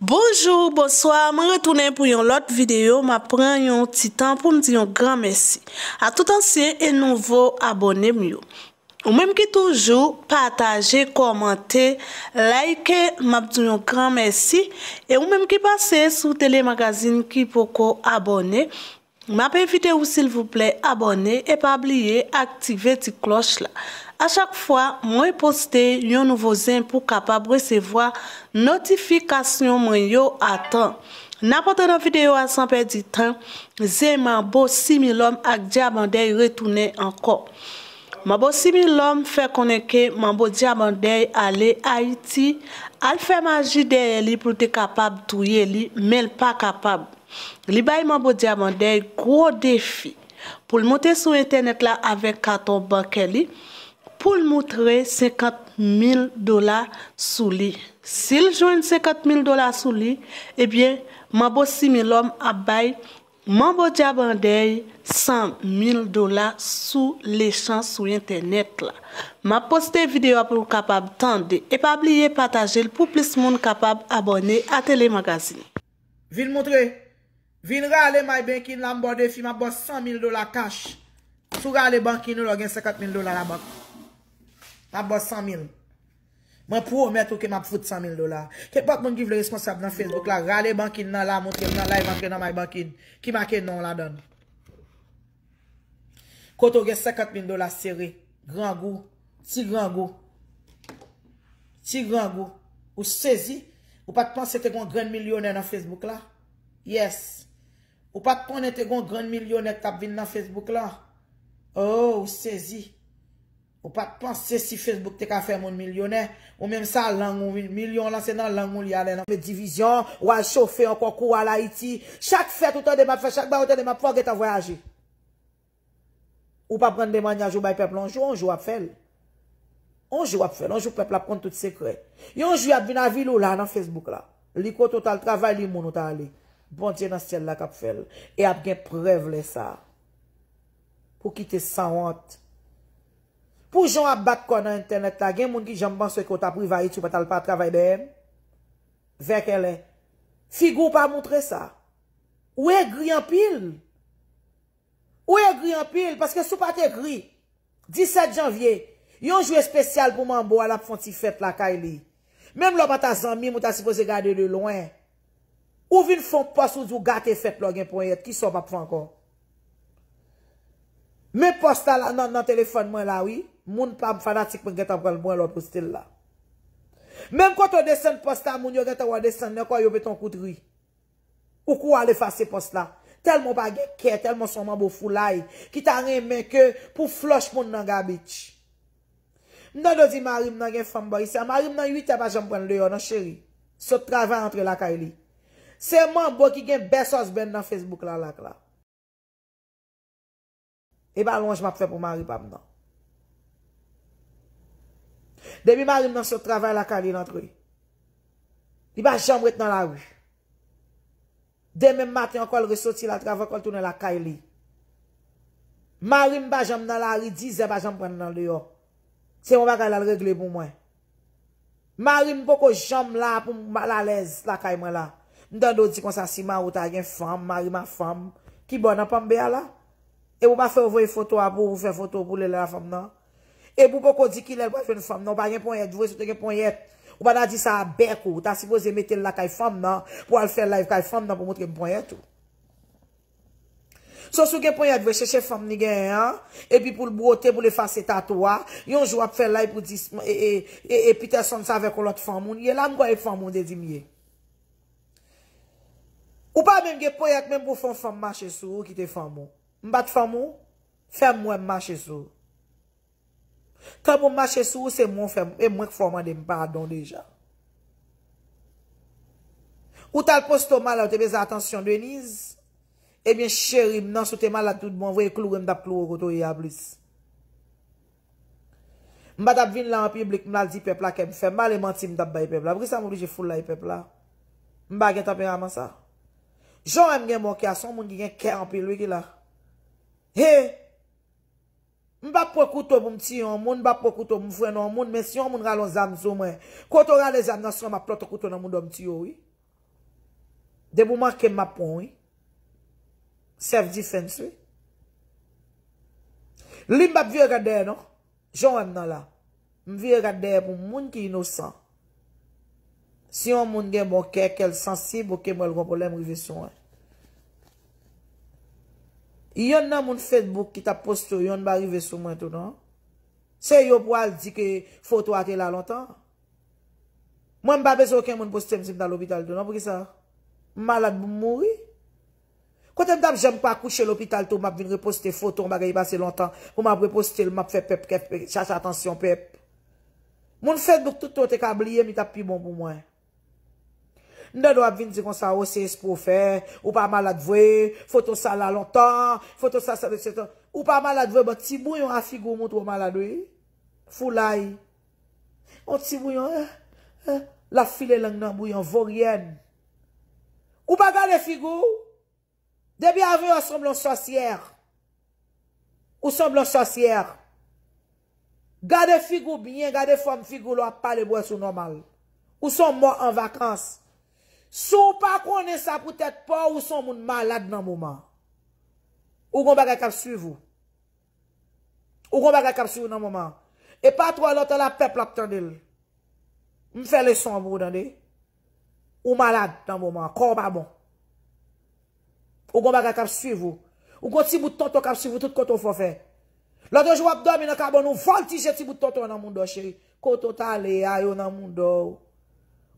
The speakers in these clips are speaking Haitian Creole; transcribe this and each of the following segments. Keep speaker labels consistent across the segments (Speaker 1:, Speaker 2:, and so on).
Speaker 1: Bonjour, bonsoir, mwen retounen pou yon lot videyo, mwen pren yon titan pou mwen diyon gran mersi. A tout ansyen e nouvo abonem yon. Ou mwen mwen ki toujou, pataje, komante, like, mwen mwen diyon gran mersi. E ou mwen mwen ki pase sou telemagazine ki pou ko abonem. Map invite ou s'il vous plaît abonnez et pas oublier activer cette cloche là. À chaque fois, moi poster un nouveau zin pour capable recevoir notification moi yo à temps. N'importe dans vidéo à sans perdre de temps, zin beau hommes ak et retourner encore. Mabo 6.000 lom fè koneke mabo diamande alè Haiti, al fè maji deyè li pou te kapab touye li, men l pa kapab. Li bay mabo diamande yè kwo defi pou l moutè sou internet la avè kato bankè li, pou l moutè 50.000 dola sou li. Si l joun 50.000 dola sou li, ebyen mabo 6.000 lom ap bayi. Man bo di abandeye 100.000 dola sou le chan sou internet la. Ma poste videyo apou kapab tande, epabliye pataje l pou plis moun kapab abone a telemagazine. Vin moutre, vin rale
Speaker 2: may bankin la mbode fi ma bo 100.000 dola kash. Sou rale bankin nou lo gen 50.000 dola la bank. La bo 100.000 dola. Mwen pou omet ou ke map foute 100 000 dolar. Kè pat mwen gif le responsable nan Facebook la. Gale bankin nan la. Montre nan la e bankin nan my bankin. Ki bankin nan la don. Koto gen 50 000 dolar seri. Gran go. Ti gran go. Ti gran go. Ou sezi. Ou pat pon se te kon gren milyonet nan Facebook la. Yes. Ou pat pon se te kon gren milyonet tap vin nan Facebook la. Oh, ou sezi. Ou sezi. Ou pa panse si Facebook te ka fè moun milyonè. Ou mèm sa langoun milyon lan, se nan langoun li alè nan. Me divizyon, waj so fè an kokou wala iti. Chak fèt ou ta de map fè, chak ba ou ta de map fò, gè ta voyajè. Ou pa pren de manja jou bay pepl, anjou anjou ap fèl. Anjou ap fèl, anjou pepl ap kon tout sekre. Yonjou ap binan vilou la nan Facebook la. Li kote ou tal travè, li moun ou tal li. Bon diè nan stèl la kap fèl. E ap gen prevelè sa. Pou ki te san hantë. Pou joun ap bat kon an internet la, gen moun ki jamban se kota privayit sou patal pa travay dem, vek elen. Figo pa moutre sa. Ou e gri an pil? Ou e gri an pil? Paske sou pati e gri. 17 janvye, yon jwe spesyal pou mambou al ap fonti fet la kay li. Mem lopan ta zanmi, mouta si fose gade le loin. Ou vi nfon post ou zou gate fet la gen poen yet, ki so pa pou fankon. Men post la nan telefonman la, wii? Moun pab fanatik mwen geta pral mwen lopo stil la. Mwen kwa to desen posta, mwen yo geta wadesen, nekwa yo beton koutri. Ou kwa le fase posta. Tel mwen pa gekke, tel mwen son mwen bo fulay, ki tan ren men ke pou flosh moun nan gabich. Mnen dozi mary mnen gen famboy, se mary mnen ywite pa jan mwen le yo nan cheri. Sot travan entre lakay li. Se mwen bo ki gen besos ben nan Facebook lalak la. E ba lon jman pre pou mary pab nan. Demi ma rim nan sot travay la ka li nan truy. Li ba jom ret nan la wou. Demi mati an kol resoti la travay kol tou nan la ka li. Ma rim ba jom nan la wou, dizè ba jom pren nan li yo. Se moun ba kalal regle pou mwen. Ma rim poko jom la pou mou balalèz la ka iman la. Ndando di konsansi man wou ta gen fòm, ma rim an fòm. Ki bon an pòm beya la. E wou pa fòvoy fòto apou, wou fòvòtou pou lè la fòm nan. E pou pou kodi ki lèl pou fè nè fèm nan, ou pa gen pou yèd, ou pa nan di sa bèk ou, ta si pou zè metè lè kè fèm nan, pou al fè lè fèm nan pou mwot gen e pou yèd ou. Sosou gen pou yèd, vecheche fèm nè gen, epi pou l'bouote, pou lè fase tatwa, yonjou ap fè lè, epi tè son sa vek ou lot fèm ou, yè lan mwen fèm ou dedim ye. Ou pa mwen gen pou yèd, mwen pou fèm fèm mè mè mè mè mè mè mè mè mè mè mè mè mè mè mè Kwa mwen mwache sou, se mwen fèm. E mwen k fòman de mwen pardon deja. Ou tal posto mwen la ou te bez atansyon deniz, e mwen chèri mwen nan sote mwen la tout mwen vwe klou mwen da plou koto e a blis. Mwen mwen dap vin la an piblik mwen al di pepla ke mwen fèm. Mwen mwen li menti mwen dap da e pepla. Brisa mwen li je foule la e pepla. Mwen mwen gen tapè raman sa. Joun mwen gen mwen kè a son mwen gen kè an piblik e la. E e e. Mbap wakoutou mboum ti yo moun, mbap wakoutou mboum fwen yo moun, men si yo moun ralon zamzou mwen. Koto ralon zamzou mwen, maplot wakoutou nan mboum do mti yo woy. De mbouman ke mbap mwen woy. Sef di fensi woy. Limbap vye radey no? Joun an nan la. Mvye radey mboum moun ki inousan. Si yo moun gen mboum ke, ke l sensib ou ke mboum el gombolem rive son woy. Yon nan moun Facebook ki tap poste yon barive sou mwen tou nan. Se yo boal di ke foto ate la lontan. Mwen mba bezou ken moun poste mzim nan l'hobital tou nan. Pouke sa? Malak mou mouri? Kote mdap jen mpa kouche l'hobital tou map vin reposte foto mba gayi base lontan. Mwen mba reposte l map fe pep kep pep chasa atensyon pep. Moun Facebook toutou te kabliye mi tap pi bon pou mwen. Nde do ap vin di kon sa oses oh, pou fe, ou pa malad vwe, fotou sa la lontan, fotou sa sa de setan, ou pa malad vwe, ba bon, ti bouyon a figou moun tou malad vwe, fou lai, an bon, ti bouyon, la file lang nan bouyon, vò riyen. Ou pa gade figou, debi avyo an somblon sasiyer, ou somblon sasiyer, gade figou binyen, gade fom figou lwa, pa le bwesou normal, ou som mò an vakans, Sou pa konen sa pou tèt pa ou son moun malade nan mouman. Ou kon baka kap suyvou. Ou kon baka kap suyvou nan mouman. E patwa lote la peplak tanil. Mfele son moun dan de. Ou malade nan mouman. Kon ba bon. Ou kon baka kap suyvou. Ou kon si bout tonto kap suyvou tout koto fò fè. Lato jwap domi nan kaban nou foltise si bout tonto nan moun do chè. Koto talè a yo nan moun do ou.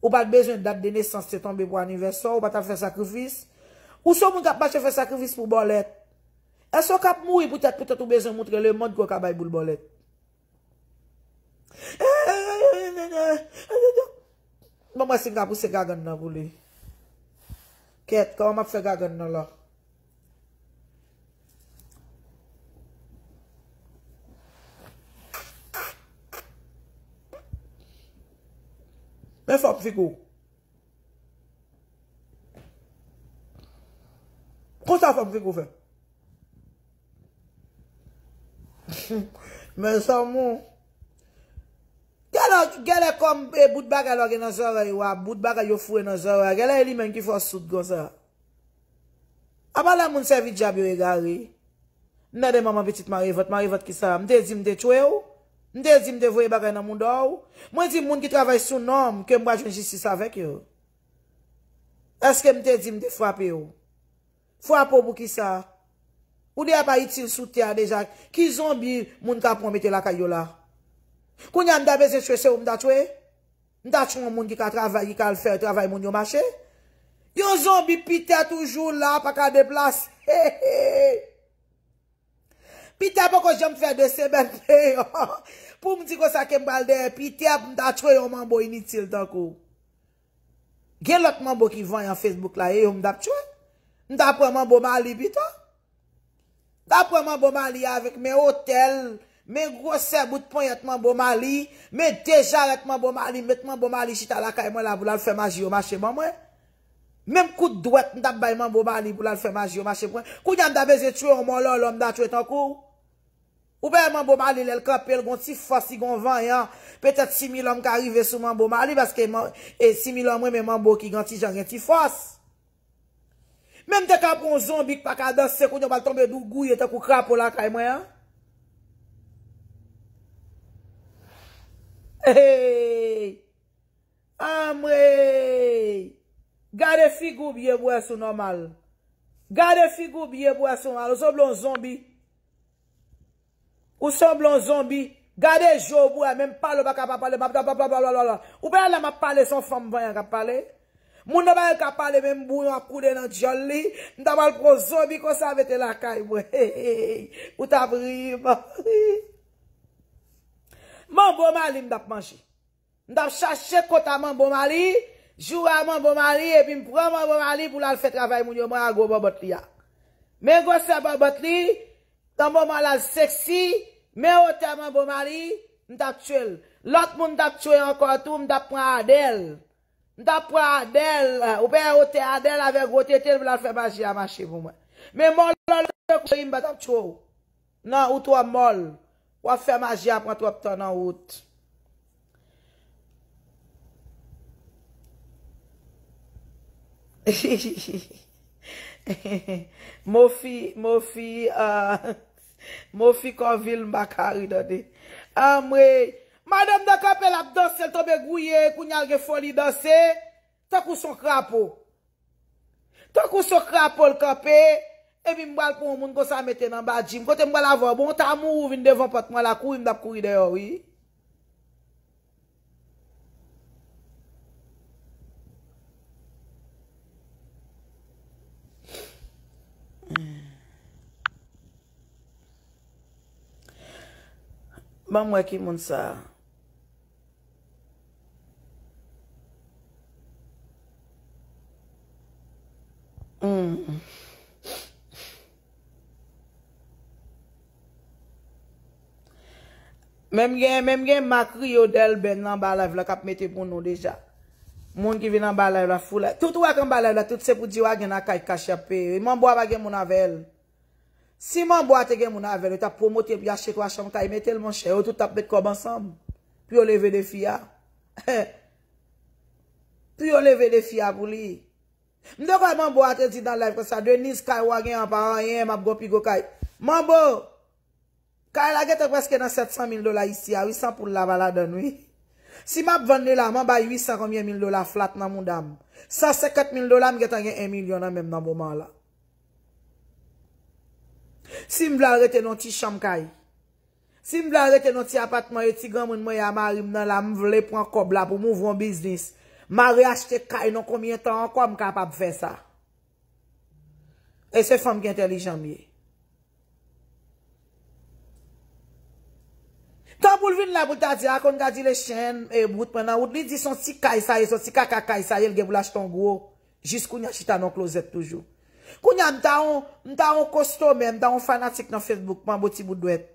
Speaker 2: Ou pa te bezyon dat de nesans se tombe pou aniversan, ou pa te fè sakrifis. Ou sou moun kap pa chè fè sakrifis pou bolet. E sou kap moui pou tèt pou tèt ou bezyon moutre lè, moun kwa kabay bou bolet. Moun mwese nga pou se gagan nan pou lè. Kèt, kwa mwap fè gagan nan lò. Fiko Kosa kom Fiko e, fe Men san moun Gela kom Bud baga log in a zara Gela elemen ki fos Sout go zara A bala moun sevi jabi we gali Ne de mama bitit ma li vat Ma li vat ki salam De zim de chwe ou Nte zim devoye bagay nan moun do ou? Mwen zim moun ki travay sou nom, ke mwa jen jesis avèk yo. Eske mte zim de fwape yo? Fwape ou pou ki sa? Ou de apayitil sou tè a deja? Ki zombi moun ka promete la kanyo la? Koun ya mda beze su ese ou mda chwe? Mda chwe moun ki ka travayi kal fè, travayi moun yo mache? Yo zombi pita toujou la pa ka deplase. He he he! Pi tèp ou kou jom fè de semen pè yo. Pou m di kou sa kembal de, pi tèp m da chwe yon man bo initil tan kou. Gen lòt man bo ki vanyan Facebook la, e yon m dap chwe? N da pwè man bo mali bi to? N da pwè man bo mali avèk me hotel, me grosè boutpon yet man bo mali, me deja let man bo mali, met man bo mali chita la kèyman la boulan fè maji yo ma chè man mwen. Mem kou dwet n dap bayman bo mali boulan fè maji yo ma chè mwen. Kou nyan dabe zè chwe yon man lò lò m da chwe tan k Ou bè manbo mali lèl krapèl gon ti fos si gon vanyan, petèt simil anm kari ve sou manbo mali, baske simil anm mwen men manbo ki ganti jan gen ti fos. Mèm te kapon zombi kwa kada se koun yon bal tombe dougou ye te kou krapola kwa yon mwen. E hee, amre, gade figou biye bwesou normal, gade figou biye bwesou normal, zo blon zombi, Ou semblant zombi. Gade jo bou e menm pale ou baka papale. Mabda babbalalala. Ou belan la map pale son fom vanyan kap pale. Moun nan vanyan kap pale menm bou nou akou den nan tijol li. Ndaman kros zombi konsavete lakay bou. He he he. Ou tabri. Man bon mali mdap manji. Ndap chache kota man bon mali. Jou a man bon mali. E pi mpou a man bon mali pou la l fè travay moun yo man a go bon bot li a. Men go se bon bot li. tan moun moun la zi seksi, men ote moun moun mari, mt aktuel. Lot moun mt aktuel anko atou, mt apwa adel. Mt apwa adel, oupe ote adel avek ote tel, mt la fè magi a manche pou mwen. Men mol lal lal, mt a kouy mba taktou. Nan out wap mol. Wap fè magi a pwant wap ton nan out. Mofi, mofi, mfou, euh, Mou fikon vil mba kari do de. A mre, madem da kapel ap dosel, tobe gouye, kou nyal ge foli dosel, to kou so krapol. To kou so krapol kapel, e bi mbal pou moun kosa meten an ba jim. Kote mbal avon, bon ta mou vin devon pat mwa la kou, mda kou ide yo.
Speaker 1: Mamwe ki moun sa. Mm.
Speaker 2: Mem gen, mem gen makri yo del ben nan balayv la kap meti broun nou deja. Moun ki vi nan balayv la foule. Tout wak an balayv la, tout sepouti wak gen akay kach api. Moun bo ap agen moun avel. Si man bo ate gen moun avele, ta promote pi yache kwa chanm ka, ime e tel moun cheyo, tout ap met kob ansam. Pi yo leve defi ya. Pi yo leve defi ya pou li. Mde kwa man bo ate zi dan lef kon sa, dweni Skywagon yon pa, yon map go pi go kay. Man bo, kay la gete kwa ske nan 700.000 dola isi ya, 800 pou la vala don. Si map vende la, man bay 800.000 dola flat nan moun dam. 150.000 dola mgete gen 1.000.000 nan mèm nan mouman la. Si m la rete non ti chanm kay, si m la rete non ti apatman yo e ti gaman mwen ya marim nan la m vle pou an kob la pou m ouvron biznis, ma reachete kay non komyen tan an kwa m kapap fè sa. E se fèm ki entelijan miye. Tan pou lvin la pou lta di akon gadi le chen e brout penan, ou li di son si kay saye, son si kaka kay saye lge pou lach ton gwo, jis kou nyachita non klozet toujou. Kou nyan nta an, nta an kostou men, nta an fanatik nan Facebook man bo ti bo dwet.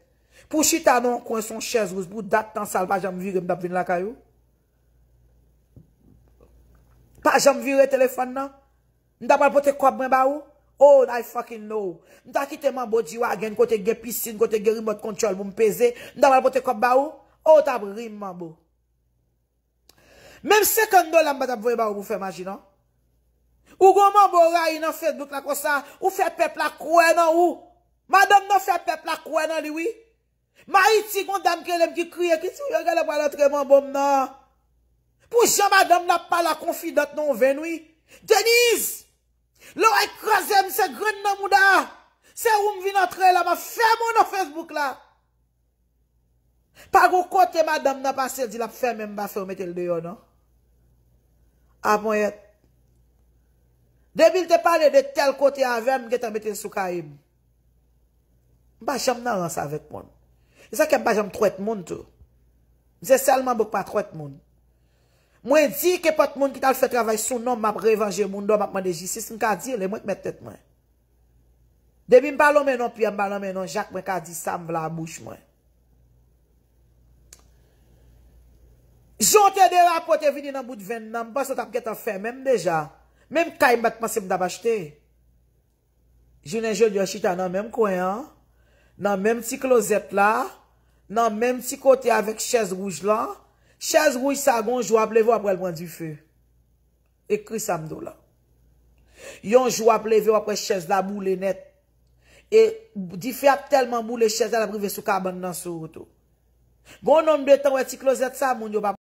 Speaker 2: Pou chita nan kwen son chèz rous, bou dat tan sal pa jom vire mdap vin lakay ou. Pa jom vire telefon nan, nta pal pote kwa bwen ba ou, ou oh, nai fakin nou. Nta kite man bo di wagen, kote ge piscine, kote ge remote control bou mpeze, nta pal pote kwa bwen ba ou, ou oh, tab rin man bo. Mem sekando la mba tab vwen ba ou pou fe maji nan. Ou gonman bo ray nan Facebook la kon sa? Ou fe pepla kwen nan ou? Madame nan fe pepla kwen nan liwi? Ma iti gondam kelem ki kriye ki sou yo gale pa la treman bom nan? Pou jen madame nan pa la konfidat nan ou venwi? Deniz! Lo e krezem se gren nan mouda! Se ou mvi nan treman, ma fe moun nan Facebook la! Pa go kote madame nan pa se di la pfe mwen ba se ou metel deyo nan? A mwen yet. Debil te pale de tel kote avèm ge ta mette sou ka im. Bajam nan lan sa vek moun. E sa kem bajam troet moun tou. Mize selman bok pa troet moun. Mwen di ke pot moun ki tal fè travay sou nom map revanje moun do map man de jisis. Mwen ka di le mwen te mette tèt mwen. Debil mbalon menon pi mbalon menon. Jak mwen ka di sa mblan mouche mwen. Jonte de rapote vini nan bout vèndan. Mwen basot ap ge ta fè mèm deja. Mem kay batmase m dabache te. Jounen joun yon chita nan menm kwen an. Nan menm ti klozet la. Nan menm ti kote avik chèz rouj la. Chèz rouj sa gonjou ap leve ap wèl mwen di fè. Ekri samdou la. Yonjou ap leve ap wèl chèz la moun lè net. E di fè ap telman moun lè chèz la breve sou kaban nan sou woto. Gonon mwen te wè ti klozet sa moun yo bap.